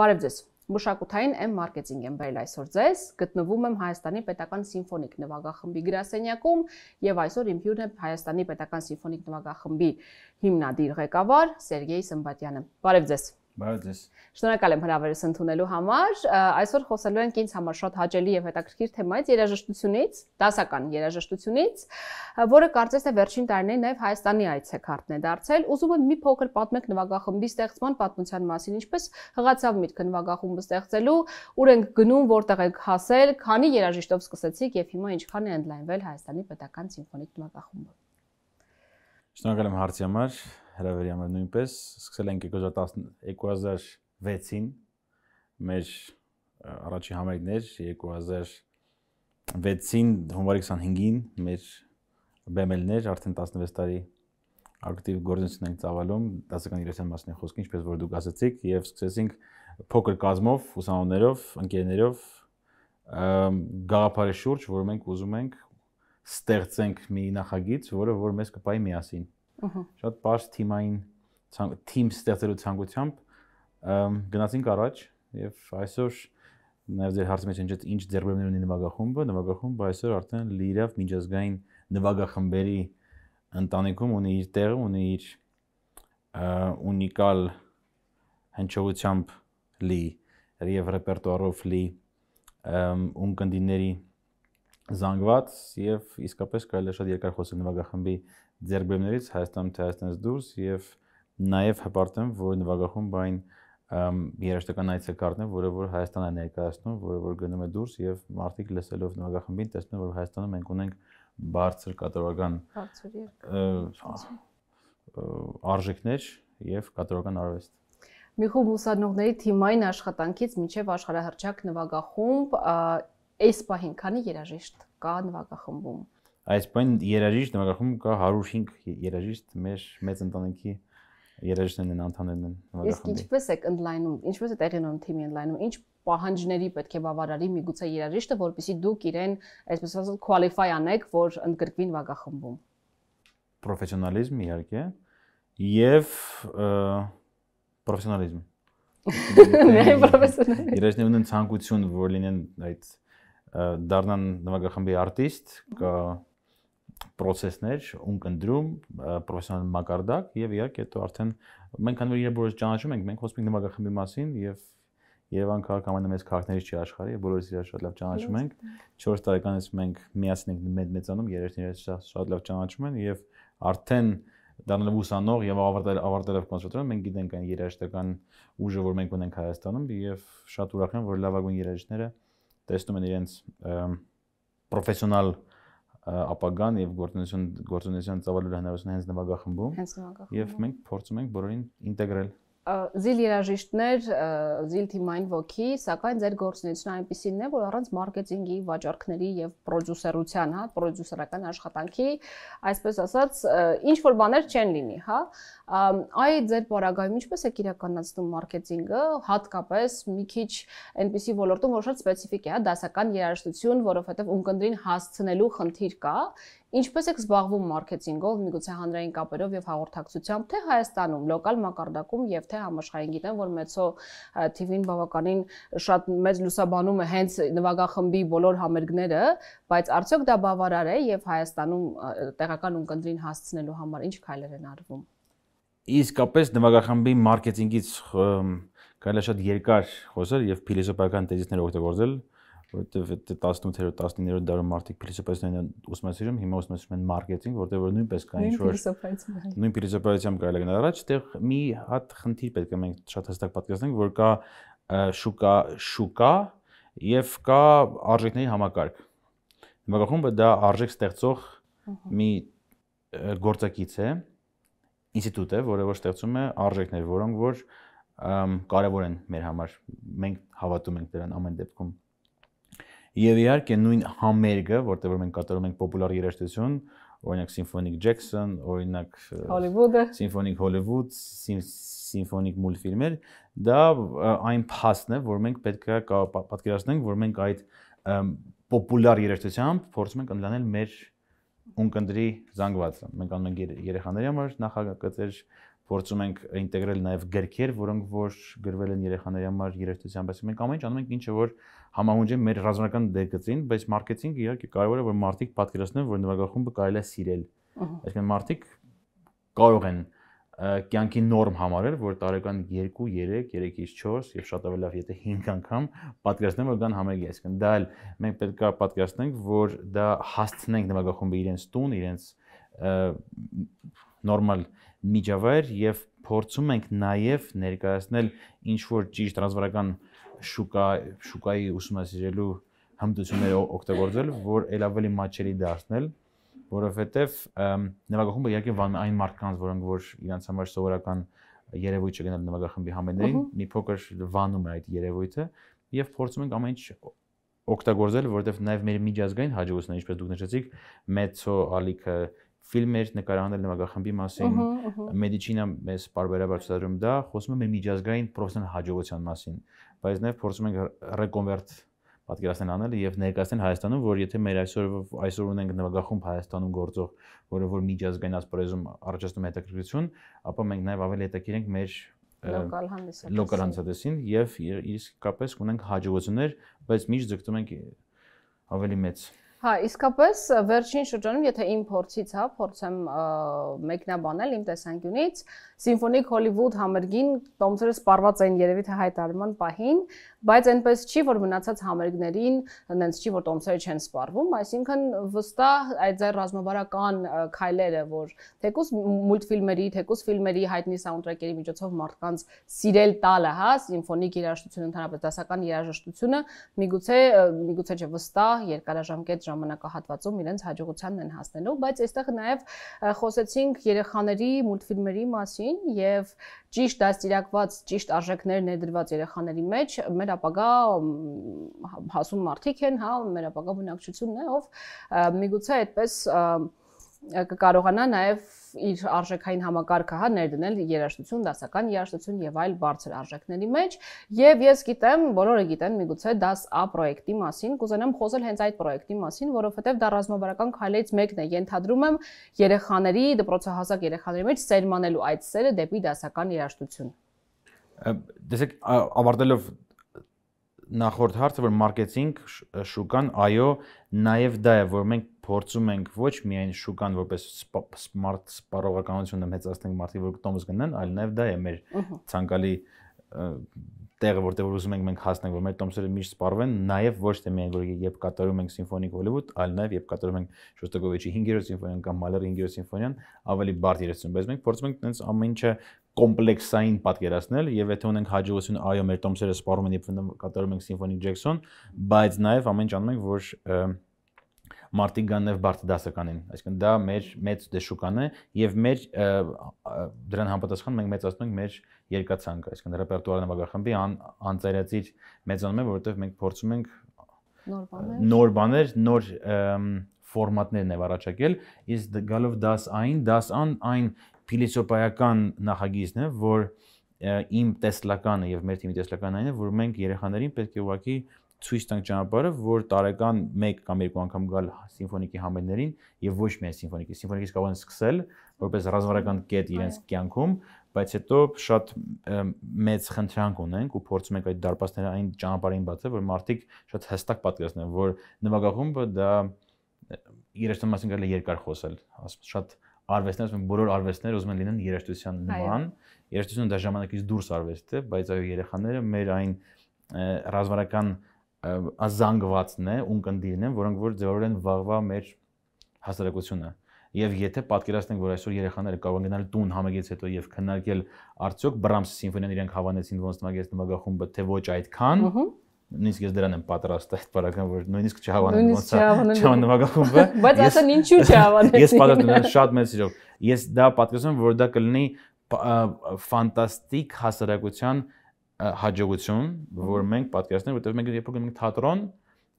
Բարև ձեզ։ Մշակութային M մարքեթինգ եմ բերել այսօր ձեզ։ Գտնվում եմ Հայաստանի Պետական Սիմֆոնիկ նվագախմբի գրասենյակում եւ այսօր իմ հյուրն է Հայաստանի Պետական Սիմֆոնիկ նվագախմբի հիմնադիր ղեկավար Սերգեյ Սմբատյանը։ Բարև ձեզ։ Բարև ձեզ։ Շնորհակալ եմ հրավերս ընդունելու համար։ Այսօր խոսելու ենք ինձ համար շատ հաճելի եւ հետաքրքիր թեմայից՝ երաժշտությունից, դասական երաժշտությունից, որը կարծես թե վերջին տարիներին նաեւ Հայաստանի այցեքարտն է դարձել։ Ուզում եմ մի փոքր պատմեք նվագախմբի ստեղծման պատմության մասին, ինչպես հղացավ միտքը նվագախումբը ստեղծելու, ուր ենք գնում, որտեղ ենք հասել, քանի երաժիշտով սկսեցիք եւ հիմա ինչքան է ընդլայնվել Հայաստանի պետական սիմֆոնիկ նվագախումբը։ Շնորհակալ եմ հարցի համար հրավերի համար նույնպես սկսել ենք 2010 2006-ին մեր առաջի համերգներ 2006-ին հունվարի 25-ին մեր BML-ներ արդեն 16 տարի ակտիվ գործունեություն ենք ծավալում դասական իրեսյան մասնի խոսքը ինչպես որ դուք ասացիք եւ սկսեցինք փոքր կազմով ուսանողներով ընկերներով գաղափարի շուրջ որ մենք ուզում ենք ստեղծենք մի նախագիծ որը որ մեզ կպայի միասին Շատ բարձ թիմային թիմ ստեղծելու ցանկությամբ գնացինք առաջ եւ այսօր նաև ձեր հարցի մեջ ինչեւ ինչ ձեռբերումներ ունի նվագախումբը, նվագախումբը այսօր արդեն լիրավ միջազգային նվագախմբերի ընտանիքում ունի իր տեղը, ունի իր ունիկալ հնչողությամբ լի եւ ռեպերտուարով լի ունկնդիների զանգված եւ իսկապես կարելի է շատ երկար խոսել նվագախմբի ձերբերումներից Հայաստանում թե Հայաստանից դուրս եւ նաեւ հպարտեմ, որ նվագախումբը այն երաժշտական այցը կառնե, որը որ Հայաստանը ներկայացնում, որը որ գնում է դուրս եւ մարդիկ լսելով նվագախմբին տեսնում են, որ Հայաստանում մենք ունենք բարձր կատարողական բարձր երկ արժեքներ եւ կատարողական արվեստ Մի խումբ ուսանողների թիմային աշխատանքից միջև աշխարհահռչակ նվագախումբ այս պահին քանի երաժիշտ կա նվագախմբում Այս բան երաժիշտ նվագախում կա 105 երաժիշտ մեր մեծ ընտանիքի երաժիշտներն են անդամներն են նվագախում։ Իսկ ինչպես եք ընդլայնում, ինչպես է տեղի ունենում թիմի ընդլայնում, ինչ պահանջների պետք է բավարարի միգուցե երաժիշտը, որպեսզի դուք իրեն, այսպես ասած, qualify անեք, որ ընդգրկվի նվագախմբում։ Պրոֆեսիոնալիզմ իհարկե եւ պրոֆեսիոնալիզմ։ Նայ պրոֆեսիոնալիզմ։ Երաժիշտն ունեն ցանկություն, որ լինեն այդ դառնան նվագախմբի արտիստ, կա process-ներ, ունկնդրում, պրոֆեսիոնալ մակարդակ եւ իհարկե դա արդեն մենք հանդուրժ իրար բոլորս ճանաչում ենք, մենք հոսպիտալ նվագախմբի մասին եւ Երևան քաղաք ամենամեծ քաղաքներից չի աշխարհի, բոլորս իրար շատ լավ ճանաչում ենք։ 4 տարեկանից մենք միասին ենք մեծ մեծանում, երեքն իրար շատ լավ ճանաչում են եւ արդեն դառնալով ուսանող եւ ավարտել ավարտելով կոնսերտորը մենք գիտենք այն երաժշտական ուժը, որ մենք ունենք Հայաստանում եւ շատ ուրախ եմ, որ լավագույն երաժիշտները տեսնում են իրենց պրոֆեսիոնալ և, ապագան եւ գործունեություն գործունեության ծավալելու հնարավորությունը հենց նվագախմբում։ Հենց նվագախմբում։ Եվ մենք փորձում ենք բոլորին ինտեգրել զիլ երաժիշտներ, զիլ թիմային ոգի, սակայն ձեր գործունեությունը այնպեսին է, որ առանց մարքեթինգի, վաճառքների եւ պրոդյուսերության, հա, պրոդյուսերական աշխատանքի, այսպես ասած, ինչ որ բաներ չեն լինի, հա։ Այ ձեր բարագայում ինչպես է իրականացնում մարքեթինգը, հատկապես մի քիչ այնպիսի ոլորտում, որ շատ սպეციფიկ է, հա, դասական երաժշտություն, որովհետեւ ունկնդրին հասցնելու խնդիր կա, Ինչպես եք զբաղվում մարքեթինգով, միգուցե հանրային կապերով եւ հաղորդակցությամբ, թե Հայաստանում, լոկալ մակարդակում եւ թե համաշխարհային գիտեն, որ Մեծո TV-ն բավականին շատ մեծ լուսաբանում է հենց նվագախմբի բոլոր համերգները, բայց արդյոք դա բավարար է եւ Հայաստանում տեղական ունկնդրին հասցնելու համար ինչ քայլեր են արվում։ Իսկապես նվագախմբի մարքեթինգից կարելի է շատ երկար խոսել եւ փիլիսոփայական տեզիսներ օգտագործել, որովհետև այդ 18-րդ 19-րդ դարում մարդիկ փիլիսոփայությունն են ուսումնասիրում, հիմա ուսումնասիրում են մարքեթինգ, որտեղ որ նույնպես կա ինչ որ նույն փիլիսոփայությամբ կարելի է գնալ առաջ, այդտեղ մի հատ խնդիր պետք է մենք շատ հստակ պատկերացնենք, որ կա շուկա, շուկա եւ կա արժեքների համակարգ։ Համակարգումը դա արժեք ստեղծող մի գործակից է, ինստիտուտ է, որը որ ստեղծում է արժեքներ, որոնք որ կարևոր են մեր համար։ Մենք հավատում ենք դրան ամեն դեպքում Եվ իհարկե նույն համերգը, որտեղ որ մենք կատարում ենք պոպուլար երաժշտություն, օրինակ Symphonic Jackson, օրինակ Hollywood-ը, Symphonic Hollywood, Symphonic մուլտֆիլմեր, դա այն փաստն է, որ մենք պետք է պատկերացնենք, որ մենք այդ պոպուլար երաժշտությամբ փորձում ենք ընդլանել մեր ունկնդրի զանգվածը։ Մենք անում ենք երեխաների համար նախագծեր, փորձում ենք ինտեգրել նաև գրքեր, որոնք որ գրվել են երեխաների համար երաժշտության, բայց մենք ամեն ինչ անում ենք ինչը որ համահունջ է մեր ռազմական դեկցին, բայց մարքեթինգը իհարկե կարևոր է, որ մարդիկ պատկերացնեն, որ նվագախումբը կարելի է սիրել։ Այսինքն մարդիկ կարող են կյանքի նորմ համարել, որ տարեկան 2, 3, 3-ից 4 եւ շատ ավելավ, եթե 5 անգամ պատկերացնեմ, որ դան համեգի, այսինքն դա էլ մենք պետք է պատկերացնենք, որ դա հասցնենք նվագախումբը իրենց տուն, իրենց նորմալ միջավայր եւ փորձում ենք նաեւ ներկայացնել ինչ որ ճիշտ ռազմավարական շուկա շուկայի ուսումնասիրելու հմտությունները օգտագործել, որ ել ավելի մաչելի դարձնել, որովհետեւ նվագախումբը իհարկե այն մարդկանց, որոնք որ իրանց համար սովորական երևույթ չգնալ նվագախմբի համերգներին, մի փոքր վանում է այդ երևույթը եւ փորձում ենք ամեն ինչ օգտագործել, որովհետեւ նաեւ մեր միջազգային հաջողությունները, ինչպես դուք նշեցիք, մեծո ալիքը ֆիլմեր նկարահանել նվագախմբի մասին։ Մեդիչինա մեզ բարբերաբար ցուցադրում դա, խոսում է միջազգային պրոֆեսիոնալ հաջողության մասին, բայց նաև փորձում ենք ռեկոնվերտ պատկերացնել անել եւ ներկայացնել Հայաստանում, որ եթե մեր այսօր այսօր ունենք նվագախումբ Հայաստանում գործող, որը որ միջազգային ասպարեզում առաջացնում է հետաքրքրություն, ապա մենք նաև ավելի հետաքրենք մեր լոկալ հանդիսատեսին, լոկալ հանդիսատեսին եւ իսկապես ունենք հաջողություններ, բայց միշտ ձգտում ենք ավելի մեծ Հա, իսկապես վերջին շրջանում, եթե իմ փորձից հա, փորձեմ մեկնաբանել իմ տեսանկյունից, Սիմֆոնիկ Հոլիվուդ համերգին տոմսերը սպառված էին երևի թե հայտարարման պահին, բայց այնպես չի, որ մնացած համերգներին այնպես չի, որ տոմսերը չեն սպառվում, այսինքն վստահ այդ ձեր ռազմավարական քայլերը, որ թեկուս մուլտֆիլմերի, թեկուս ֆիլմերի հայտնի սաունդթրեքերի միջոցով մարդկանց սիրել տալը, հա, սիմֆոնիկ երաժշտությունը ընդհանրապես դասական երաժշտությունը միգուցե միգուցե չէ վստահ երկարաժամկետ ժամանակահատվածում իրենց հաջողությանն են հասնելու, բայց այստեղ նաև խոսեցինք երեխաների մուլտֆիլմերի մասին եւ ճիշտ դաստիարակված, ճիշտ արժեքներ ներդրված երեխաների մեջ մեր մեր ապագա հասուն մարդիկ են, հա, մեր ապագա բնակչությունն է, ով միգուցե այդպես կկարողանա նաև իր արժեքային համակարգը հա ներդնել երաշտություն, դասական երաշտություն եւ այլ բարձր արժեքների մեջ եւ ես գիտեմ, բոլորը գիտեն միգուցե DAS A պրոյեկտի մասին, կուզենամ խոսել հենց այդ պրոյեկտի մասին, որովհետեւ դա ռազմավարական քայլերից մեկն է, ենթադրում եմ երեխաների, դպրոցահասակ երեխաների մեջ սերմանելու այդ սերը դեպի դասական երաշտություն։ Դեսեք ավարտելով նախորդ հարցը, որ մարքեթինգ շուկան, այո, նաև դա է, որ մենք փորձում ենք ոչ միայն շուկան որպես smart սպառողականություն մեծացնել մարդիկ, որ տոմս գնան, այլ նաև դա է մեր ցանկալի տեղը, որտեղ որ ուզում ենք մենք հասնենք, որ մեր տոմսերը միշտ սպառվեն, նաև ոչ թե միայն որ երբ կատարում ենք Symphonic Hollywood, այլ նաև երբ կատարում ենք Շոստակովիչի 5-րդ սիմֆոնիան կամ Մալերի 5-րդ սիմֆոնիան, ավելի բարդ երաժշտություն, բայց մենք փորձում ենք այնպես ամեն ինչը կոմպլեքսային պատկերացնել եւ եթե ունենք հաջողություն, այո, մեր տոմսերը սպառում են, երբ կատարում ենք Symphony Jackson, բայց նաեւ ամեն ինչ անում ենք, որ մարտի գաննև բարձր դասականին, այսինքն դա մեր մեծ դեշուկան է եւ մեր դրան համապատասխան մենք մեծացնում ենք մեր երկացանքը, այսինքն ռեպերտուարն ավագախմբի անծերացիչ մեծանում է, որովհետեւ մենք փորձում ենք նոր բաներ, նոր բաներ, նոր ֆորմատներն է վարաճակել, իսկ գալով դաս այն, դաս ան այն փիլիսոփայական նախագիծն է, որ իմ տեսլականը եւ մեր թիմի տեսլականը այն է, որ մենք երեխաներին պետք է ուղակի ցույց տանք ճանապարհը, որ տարեկան 1 կամ 2 անգամ գալ սիմֆոնիկի համերներին եւ ոչ միայն սիմֆոնիկի, սիմֆոնիկից կարող են սկսել որպես ռազմավարական կետ իրենց կյանքում, բայց հետո շատ մեծ խնդրանք ունենք ու փորձում ենք այդ դարպասները այն ճանապարհին բացել, որ մարդիկ շատ հստակ պատկերացնեն, որ նվագախումբը դա իր ըստ մասին կարելի է երկար խոսել, ասում շատ արվեստներ, ասում բոլոր արվեստները ուզում են լինեն երաժշտության նման։ Երաժշտությունը դա ժամանակից դուրս արվեստ է, բայց այո երեխաները մեր այն ռազմավարական ազանգվածն է, ունկնդիրն են, որոնք որ ձևավորել են վաղվա մեր հասարակությունը։ Եվ եթե պատկերացնենք, որ այսօր երեխաները կարող են գնալ տուն համագից հետո եւ քննարկել արդյոք Բրամսի սիմֆոնիան իրենք հավանեցին ոնց նվագեց նվագախումբը, թե ոչ այդքան, ըհը նույնիսկ ես դրան եմ պատրաստ այդ բարական որ նույնիսկ չհավանեմ ոնց է չհավանվակախումբը բայց ասեն ինչու չհավանեցի ես պատրաստ եմ շատ մեծ իրով ես դա պատկերացնում որ դա կլինի ֆանտաստիկ հասարակության հաջողություն որ մենք պատկերացնենք որովհետև մենք երբ գնում ենք թատրոն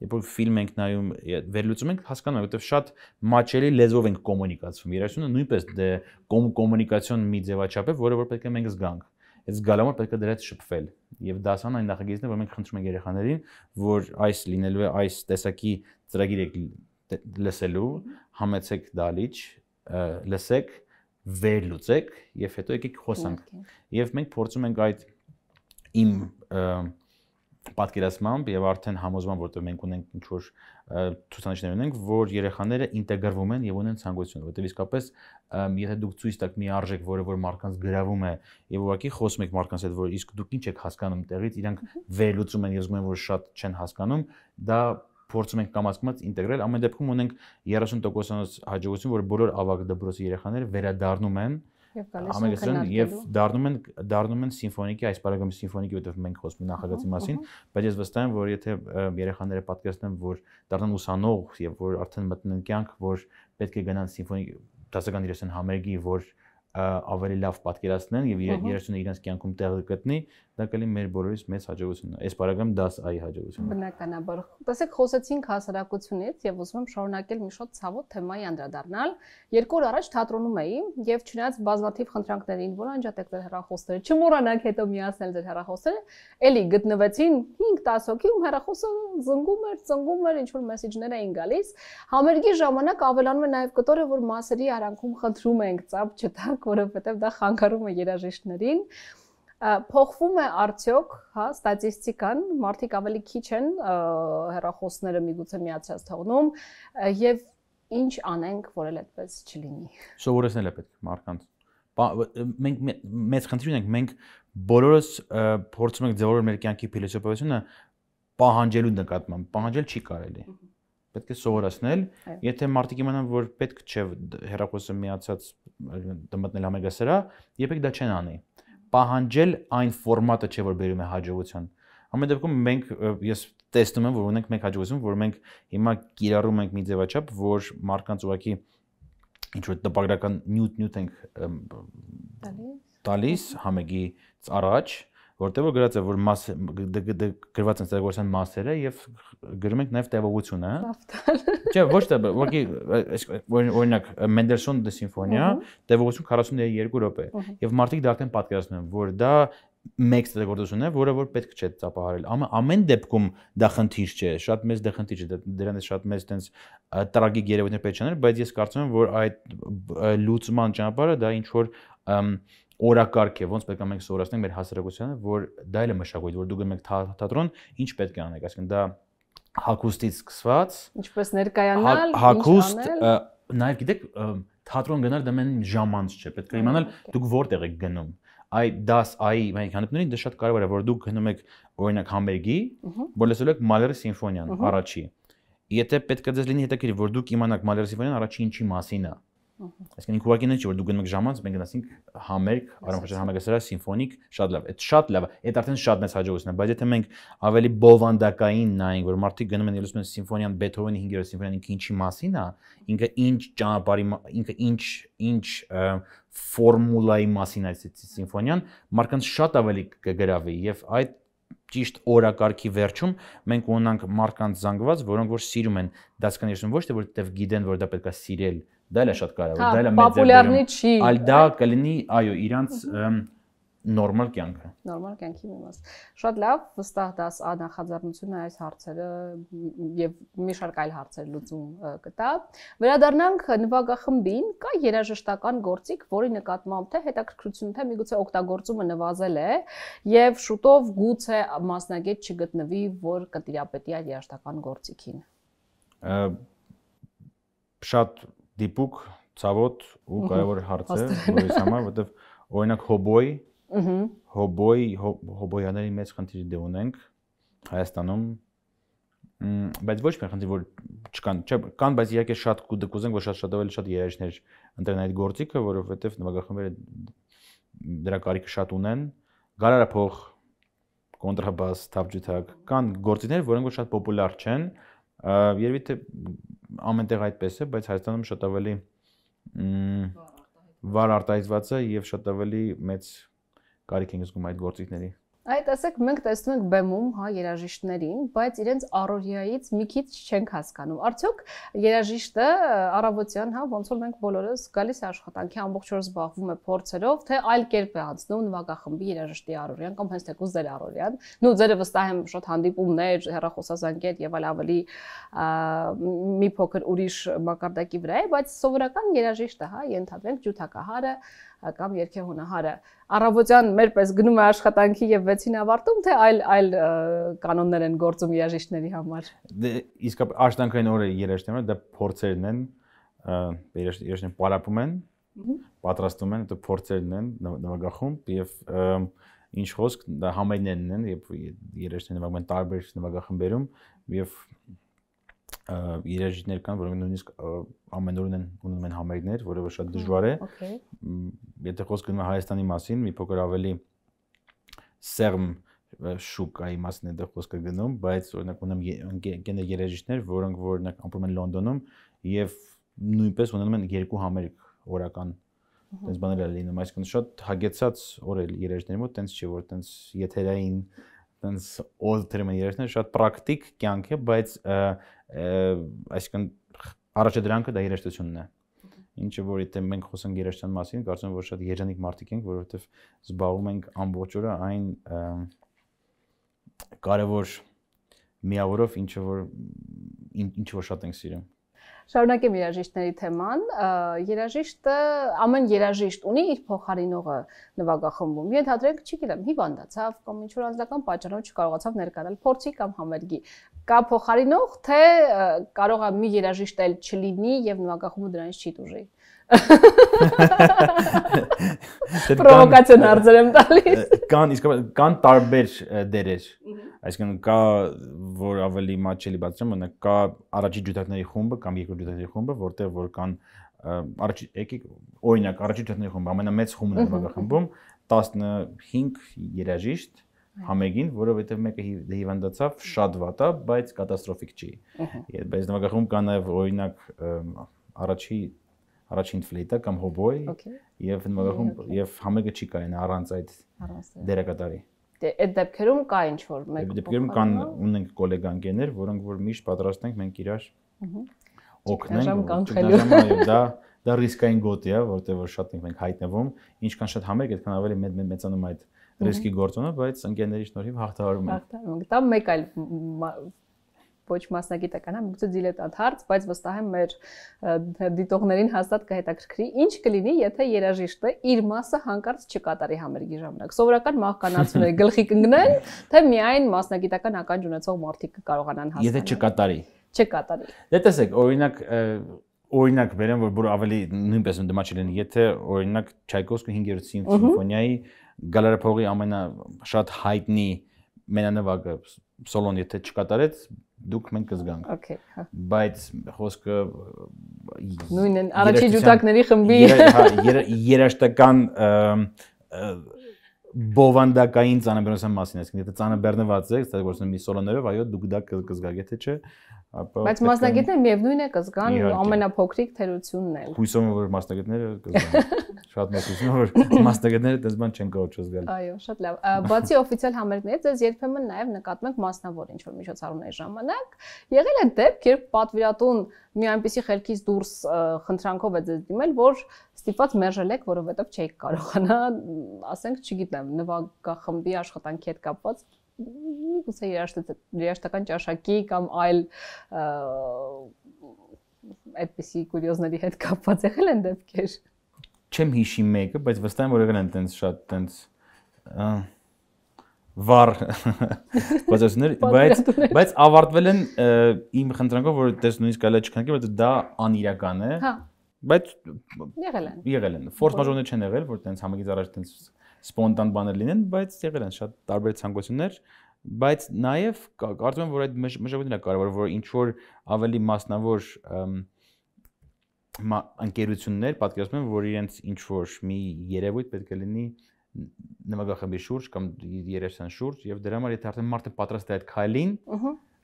երբ որ ֆիլմ ենք նայում, վերլուծում ենք, հասկանում ենք, որովհետև շատ մաչելի լեզվով ենք կոմունիկացվում։ Երաշունը նույնպես դե կոմ կոմունիկացիոն մի ձևաչափ է, որը որ պետք է մենք զգանք։ Այս գալոմը պետք է դրած շփվել։ Եվ դասան այն նախագիծն է, որ մենք խնդրում ենք երեխաներին, որ այս լինելու է այս տեսակի ծրագիր եք լսելու, համեցեք դալիճ, լսեք, վեր լուծեք եւ հետո եկեք խոսանք։ Եվ մենք փորձում ենք այդ իմ և, պատկերացմամբ եւ արդեն համոզման, որտեղ մենք ունենք ինչ որ ցուցանիշներ ունենք, որ երեխաները ինտեգրվում են եւ ունեն ցանկություն, որտեղ իսկապես եթե դուք ցույց տաք մի արժեք, որը որ մարդկանց գրավում է եւ ուղղակի խոսում եք մարդկանց հետ, որ իսկ դուք ինչ եք հասկանում տեղից, իրանք վերլուծում են եւ զգում են, որ շատ չեն հասկանում, դա փորձում ենք կամացկմած ինտեգրել, ամեն դեպքում ունենք 30%-անոց հաջողություն, որ բոլոր ավագ դպրոցի երեխաները վերադառնում են ամերիկացիներն եւ դառնում են դառնում են սիմֆոնիկի, այս բարակամի սիմֆոնիկի, որտեղ մենք խոսում ենք նախագծի մասին, բայց ես վստահ եմ, որ եթե երեխաները պատկերացնեն, որ դառնան ուսանող եւ որ արդեն մտնեն կյանք, որ պետք է գնան սիմֆոնիկ դասական իրենց համերգի, որ ավելի լավ պատկերացնեն եւ երեշտունը իրենց կյանքում տեղը գտնի, դա կլինի մեր բոլորիս մեծ հաջողությունը։ Այս բարակամ դաս այի հաջողությունը։ Բնականաբար։ Տեսեք, խոսեցինք հասարակությունից եւ ուզում եմ շարունակել մի շոտ ցավոտ թեմայի անդրադառնալ։ Երկու օր առաջ թատրոնում էի եւ չնայած բազմաթիվ խնդրանքներին, որ անջատեք ձեր հեռախոսները, չմոռանաք հետո միացնել ձեր հեռախոսները, էլի գտնվեցին 5-10 հոգի, ում հեռախոսը զնգում էր, ծնգում էր, ինչ որ մեսեջներ էին գալիս։ Համերգի ժամանակ ավելանում է նաեւ կտորը, որ մասերի արանքում խնդրում ենք ծապ չտակ որովհետև դա խանգարում է երաժիշտներին փոխվում է արդյոք, հա, ստատիստիկան, մարդիկ ավելի քիչ են հեռախոսները միգուցե միացած թողնում եւ ինչ անենք, որ էլ այդպես չլինի։ Սովորեցնել է պետք մարդկանց։ Մենք մեծ խնդիր ունենք, մենք բոլորս փորձում ենք ձևավորել մեր կյանքի փիլիսոփայությունը պահանջելու նկատմամբ, պահանջել չի կարելի։ Ա պետք է սովորացնել, եթե մարդիկ իմանան, որ պետք չէ հերակոսը միացած դմտնել համեգասրա, երբեք դա չեն անի։ Պահանջել այն ֆորմատը չէ, որ բերում է հաջողություն։ Ամեն դեպքում մենք ես տեսնում եմ, որ ունենք մեկ հաջողություն, որ մենք հիմա կիրառում ենք մի ձևաչափ, որ մարդկանց ուղակի ինչ որ տպագրական նյութ նյութ ենք տալիս համեգից առաջ, որտեղ որ գրած է որ մաս դե, դե, դե, գրված են ստեղծության մասերը եւ գրում ենք նաեւ տևողությունը։ Չէ, ոչ թե ուղղակի օրինակ Մենդելսոն դե սիմֆոնիա տևողություն 42 րոպե եւ մարդիկ դա արդեն պատկերացնում են որ դա մեկ ստեղծություն է, որը որ պետք չէ ծապահարել։ Ամեն դեպքում դա խնդիր չէ, շատ մեծ դա խնդիր չէ, դրանից շատ մեծ տենց տրագիկ երևույթներ պետք չաներ, բայց ես կարծում եմ, որ այդ լուծման ճանապարհը դա ինչ որ օրակարգ է, ոնց պետք է մենք սովորացնենք մեր հասարակությանը, որ դա էլ է մշակույթ, որ դու գնում ես թատրոն, ինչ պետք է անեք, այսինքն դա հակոստից սկսված, ինչպես ներկայանալ, հակոստ, նաև գիտեք, թատրոն գնալ դա մեն ժամանց չէ, պետք է իմանալ դուք որտեղ եք գնում այ դաս այ մեխանիզմներին դա շատ կարևոր է որ դուք գնում եք օրինակ համերգի որ լսել եք մալերի սիմֆոնիան առաջի եթե պետք է դες լինի հետաքրիր որ դուք իմանաք մալերի սիմֆոնիան առաջի ինչի մասին է Այսինքն ինքը ուղղակի նեջ որ դու գնում ես ժամանց, մենք գնացինք համերգ, արամբաշտ համագասարա սիմֆոնիկ, շատ լավ։ Այդ շատ լավ, այդ արդեն շատ մեծ հաջողություն է, բայց եթե մենք ավելի բովանդակային նայենք, որ մարդիկ գնում են ելուսմեն սիմֆոնիան Բեթհովենի 5-րդ սիմֆոնիան ինքը ինչի մասին է, ինքը ինչ ճանապարհի, ինքը ինչ ինչ ֆորմուլայի մասին է սիմֆոնիան, մարդկանց շատ ավելի կգրավի եւ այդ ճիշտ օրակարգի վերջում մենք ունենք մարդկանց զանգված, որոնք որ սիրում են դասկաներություն ոչ թե որովհետև գիտեն, որ դա պետք է սիրել, դա դե էլ է շատ կարևոր, դա հա, էլ դե է մեծ ձեռբերում։ Այլ դա կլինի, այո, իրանց նորմալ կյանքը։ Նորմալ կյանքի մի մաս։ Շատ լավ, վստահ դաս նախաձեռնությունը այս հարցերը եւ մի շարք այլ հարցեր լուծում կտա։ Վերադառնանք նվագախմբին, կա երաժշտական գործիք, որի նկատմամբ թե հետաքրքրություն թե միգուցե օգտագործումը նվազել է եւ շուտով գուցե մասնագետ չգտնվի, որ կտիրապետի այդ երաժշտական գործիքին։ Շատ դիպուկ, ցավոտ ու կարևոր հարց է, որից համար, որովհետև օրինակ հոբոյ, ըհը, հոբոյ, հոբոյաների մեծ խնդիր դե ունենք Հայաստանում բայց ոչ մի խնդիր որ չկան, չէ, կան, բայց իհարկե շատ կուդ կուզենք, որ շատ-շատ ավելի շատ երաժիշներ ընտրեն այդ գործիքը, որովհետև նվագախմբերը դրա կարիքը շատ ունեն, գարարափող, կոնտրաբաս, թավջութակ, կան գործիքներ, որոնք որ շատ պոպուլյար չեն, երևի թե ամենտեղ այդպես է, բայց Հայաստանում շատ ավելի վար արտահայտված է եւ շատ ավելի մեծ կարիք ենք զգում այդ գործիքների։ Այդ ասեք մենք տեսնում ենք բեմում, հա, երաժիշտներին, բայց իրենց առօրյայից մի քիչ չենք հասկանում։ Արդյոք երաժիշտը առավոտյան, հա, ոնց որ մենք բոլորս գալիս է աշխատանքի ամբողջ օր զբաղվում է փորձերով, թե այլ կերպ է անցնում նվագախմբի երաժշտի առօրյան կամ հենց թեկուզ ձեր առօրյան։ Նու ձերը վստահ եմ շատ հանդիպումներ, հեռախոսազանգեր եւ այլ ավելի մի փոքր ուրիշ մակարդակի վրա է, բայց սովորական երաժիշտը, հա, ենթադրենք ջութակահարը, կամ երկեհոնահարը առավոտյան մերպես գնում է աշխատանքի եւ 6-ին ավարտում թե այլ այլ կանոններ են գործում երաժիշտների համար դե իսկ աշխատանքային օրը երաժիշտները դա դե փորձերն են երաժիշտները պարապում են պատրաստում են դա դե փորձերն են նվագախումբ եւ ինչ խոսք դա համայններն են եւ երաժիշտները նվագում են տարբեր նվագախմբերում եւ երաժիշտներ կան, որոնք նույնիսկ ամենուրն են ունում են համերգներ, որը շատ դժվար է։ Եթե խոսք գնում է Հայաստանի մասին, մի փոքր ավելի սերմ շուկայի մասին է դա խոսքը գնում, բայց օրինակ ունեմ ընկերներ երաժիշտներ, որոնք օրինակ ապրում են Լոնդոնում եւ նույնպես ունենում են երկու համերգ օրական տենց բաներ է լինում, այսինքն շատ հագեցած օր է երաժշտների մոտ, տենց չի որ տենց եթերային տենց օդերմը երեքն շատ պրակտիկ կյանք է, բայց այսինքն առաջադրանքը դա երեշտությունն է։ Ինչը որ եթե մենք խոսենք երեշտության մասին, կարծում եմ որ շատ երջանիկ մարդիկ ենք, որովհետև զբաղվում ենք ամբողջ օրը այն կարևոր միավորով, ինչը որ ինչ որ շատ ենք սիրում։ Շարունակեմ երաժիշտների թեման։ Երաժիշտը ամեն երաժիշտ ունի իր փոխարինողը նվագախմբում։ Ենթադրենք, չի գիտեմ, հիվանդացավ կամ ինչ որ անձնական պատճառով չկարողացավ ներկայանալ փորձի կամ համերգի կա փոխարինող, թե կարող է մի երաժիշտ էլ չլինի եւ նվագախումը դրանից չի դուժի։ Պրովոկացիան արձեր եմ տալիս։ Կան իսկ կան տարբեր դերեր։ Այսինքն կա որ ավելի մաչելի բացում, մնա կա առաջի ջութակների խումբը կամ երկրորդ ջութակների խումբը, որտեղ որ կան առաջի եկի օրինակ առաջի ջութակների խումբը ամենամեծ խումբն է նվագախմբում 15 երաժիշտ համեգին, որովհետև մեկը հիվանդացավ շատ վատա, բայց կատաստրոֆիկ չի։ Բայց նվագախում կա նաև օրինակ առաջի առաջին ֆլեյտա կամ հոբոյ եւ նվագախում եւ համեգը չի կային առանց այդ դերակատարի։ դե, Այդ դեպքերում կա ինչ որ մեկ դեպքերում կան ունենք գոլեգա ընկերներ, որոնք որ միշտ պատրաստ ենք մենք իրար օգնենք։ Ճանաչում դա դա ռիսկային գոտի է, որտեղ որ շատ ենք մենք հայտնվում, ինչքան շատ համեգ, այդքան ավելի մեծանում այդ մեծ, մեծ, մեծ, մեծ, մեծ, մեծ, մեծ, մեծ, մեծ, մեծ ռիսկի գործոնը, բայց ընկերների շնորհիվ հաղթահարում են։ Հաղթահարում ենք։ Դա մեկ այլ ոչ մասնագիտական, միգուցե դիլետանտ հարց, բայց վստահ եմ մեր դիտողներին հաստատ կհետաքրքրի, ինչ կլինի, եթե երաժիշտը իր մասը հանկարծ չկատարի համերգի ժամանակ։ Սովորական մահկանացուները գլխի կընկնեն, թե միայն մասնագիտական ականջ ունեցող մարդիկ կկարողանան հասկանալ։ Եթե չկատարի։ Չկատարի։ Դե տեսեք, օրինակ օրինակ վերեմ, որ որ ավելի նույնպես ընդդիմա չլինի, եթե օրինակ Չայկովսկի 5-րդ սիմֆոնիայի գալերափողի ամենաշատ հայտնի մենանվագը սոլոն եթե չկատարեց դուք մենք կզգանք։ Okay, հա։ Բայց խոսքը նույնն առաջի ջուտակների խմբի երաշտական հա, բովանդակային ծանաբեռնության մասին, այսինքն եթե ծանաբեռնված եք, ստեղ գործում մի սոլոներով, այո, դուք դա կզգաք, եթե չէ, Բայց մասնագետները միևնույն է կզգան ամենափոքրիկ թերությունն են։ Հույսով եմ որ մասնագետները կզգան։ Շատ մտածում եմ որ մասնագետները դες բան չեն կարող չզգան։ Այո, շատ լավ։ Բացի օֆիցիալ համերգներից, ես երբեմն նաև նկատում եմ մասնավոր ինչ որ միջոցառումների ժամանակ եղել է դեպք, երբ պատվիրատուն մի այնպիսի խելքից դուրս խնդրանքով է ձեզ դիմել, որ ստիպված մերժել եք, որովհետև չէիք կարողանա, ասենք, չգիտեմ, նվագախմբի աշխատանքի հետ կապված միգուցե երաշտական ճաշակի կամ այլ այդպիսի կուրիոզների հետ կապված եղել են դեպքեր։ Չեմ հիշի մեկը, բայց վստահ եմ որ եղել են տենց շատ տենց վառ բաժաններ, բայց բայց ավարտվել են իմ խնդրանքով, որ դες նույնիսկ կարելի չքննարկել, որ դա անիրական է։ Հա բայց եղել են։ Եղել են։ Ֆորս մաժորներ չեն եղել, որ տենց համագից առաջ տենց սպոնտան բաներ լինեն, բայց եղել են շատ տարբեր ցանկություններ, բայց նաև կարծում եմ, որ այդ մշակույթն է կարևոր, որ ինչ որ ավելի մասնավոր ընկերություններ պատկերացնում են, որ իրենց ինչ որ մի երևույթ պետք է լինի նվագախմբի շուրջ կամ երեսան շուրջ եւ դրա համար եթե արդեն մարդը պատրաստ է այդ քայլին,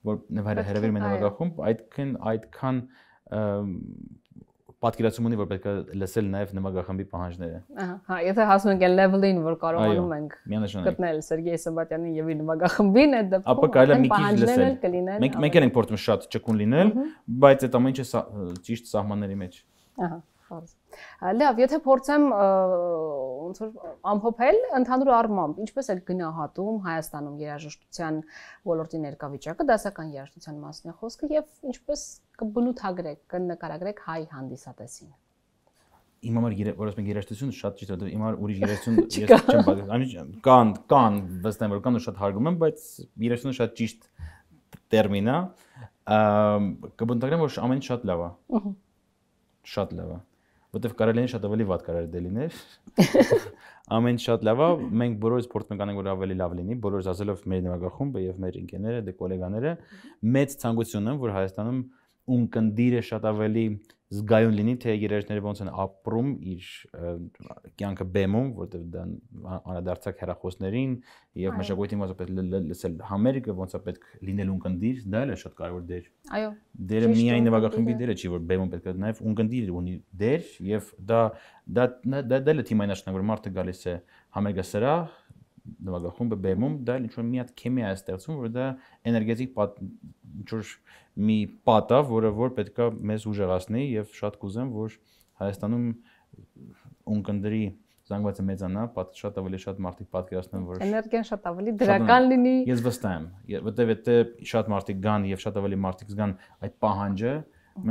որ նվարը հրավիրում է նվագախումբ, այդքան այդքան պատկերացում ունի, որ պետք է լսել նաև նմագախմբի պահանջները։ Ահա, հա, եթե հասնում ենք այն level-ին, որ կարողանում ենք գտնել Սերգեյ Սմբատյանին եւ իր նմագախմբին, այդ դեպքում ապա կարելի է մի քիչ լսել։ Մենք մենք հա։ ենք փորձում շատ ճկուն լինել, բայց այդ ամեն ինչը ճիշտ սահմանների մեջ։ Ահա, բարձր։ Լավ, եթե փորձեմ ոնց որ ամփոփել ընդհանուր առմամբ, ինչպես է գնահատում Հայաստանում երաժշտության ոլորտի ներկայավիճակը, դասական երաժշտության մասն է խոսքը եւ ինչպես կբնութագրեք, կնկարագրեք հայ հանդիսատեսին։ Իմ համար որոշ մեկ երաժշտությունը շատ ճիշտ է, որովհետեւ իմ համար ուրիշ երաժշտություն ես չեմ բացել։ Այնինչ կան, կան, վստահ եմ որ կան ու շատ հարգում եմ, բայց երաժշտությունը շատ ճիշտ տերմին է։ Ամ կբնութագրեմ որ ամեն շատ լավ է։ Ահա շատ լավ է որտեվ կարելի է շատ ավելի վատ կարելի դե լիներ։ Ամեն շատ լավ է, մենք բոլորս սպորտ մեկանենք որ ավելի լավ լինի, բոլորս ասելով մեր նվագախումբը եւ մեր ընկերները, դե գոլեգաները մեծ ցանկություն ունեն, որ Հայաստանում ունկնդիրը շատ ավելի զգայուն լինի թե երեխաները ոնց են ապրում իր կյանքը բեմում, որտեղ դա անադարձակ հերախոսներին եւ մշակույթին ոնց է պետք լսել համերգը, ոնց է պետք լինել ունկնդիր, դա էլ է շատ կարևոր դեր։ Այո։ Դերը միայն նվագախմբի դերը չի, որ բեմում պետք է նաեւ ունկնդիր ունի դեր եւ դա դա դա դա էլ թիմային աշխատանք, որ մարդը գալիս է համերգասրահ, նվագախումբը բեմում դա ինչ որ մի հատ քեմիա է ստեղծում, որ դա էներգետիկ ինչ որ մի պատ է, որը որ պետքա մեզ ուժեղացնի եւ շատ կուզեմ, որ Հայաստանում ունկնդրի զանգվածը մեծանա, շատ ավելի շատ մարդիկ պատկերացնեն, որ էներգիան շատ ավելի դրական լինի։ Ես վստահ եմ, որտեվ եթե շատ մարդիկ գան եւ շատ ավելի մարդիկ զգան այդ պահանջը,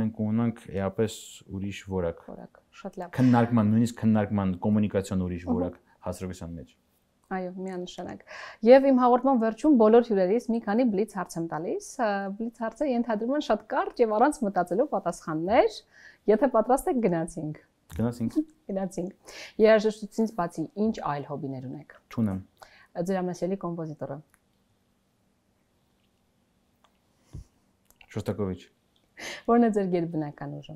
մենք ունենք էապես ուրիշ որակ։ Որակ, շատ լավ։ Քննարկման, նույնիսկ քննարկման, կոմունիկացիոն ուրիշ որակ հասարակության մեջ։ Ա Այո, միանշանակ։ Եվ իմ հաղորդման վերջում բոլոր հյուրերիս մի քանի բլից հարց եմ տալիս։ Բլից հարցը ենթադրում են շատ կարճ եւ առանց մտածելու պատասխաններ։ Եթե պատրաստ եք, գնացինք։ Գնացինք։ Գնացինք։ Երաժշտությունից բացի ինչ այլ հոբիներ ունեք։ Չունեմ։ Ձեր ամենասիրելի կոմպոզիտորը։ Շոստակովիչ։ Որն է ձեր գերբնական ուժը։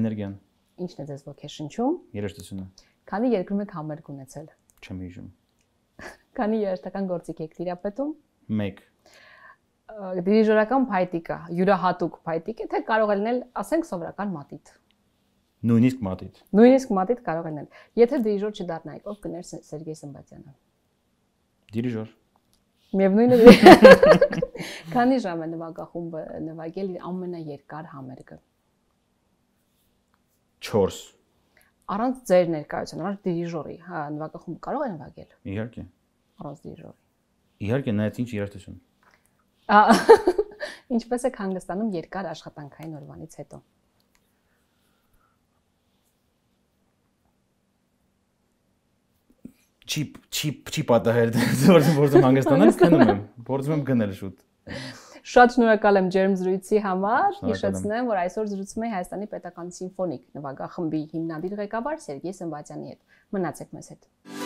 Էներգիան։ Ինչն է ձեզ ոգեշնչում։ Երաժշտությունը։ Քանի երկրում եք համերգ ունեցել։ Չեմ հիշում։ Քանի երաժշտական գործիք եք տիրապետում։ 1 դիրիժորական փայտիկը, յուրահատուկ փայտիկ է, թե կարող է լինել, ասենք, սովորական մատիտ։ Նույնիսկ մատիտ։ Նույնիսկ մատիտ կարող է լինել։ Եթե դիրիժոր չդառնայիք, ով կներ Սերգեյ Սմբատյանը։ Դիրիժոր։ Միևնույնն է։ Քանի ժամ է նվագախումբը նվագել իր ամենաերկար համերգը։ 4 առանց ձեր ներկայության, առանց դիրիժորի, հա, նվագախումբը կարող է նվագել։ Իհարկե։ Առանց դիրիժորի։ Իհարկե, նայած ինչ երաժշտություն։ Ինչպես եք հանգստանում երկար աշխատանքային օրվանից հետո։ Չի չի չի պատահել, որ որտեղ հանգստանալ, քնում եմ, փորձում եմ գնել շուտ։ Շատ շնորհակալ եմ Ջերմ զրույցի համար։ Հիշեցնեմ, որ այսօր զրուցում էի Հայաստանի Պետական Սիմֆոնիկ նվագախմբի հիմնադիր ղեկավար Սերգեյ Սմբատյանի հետ։ Մնացեք մեզ հետ։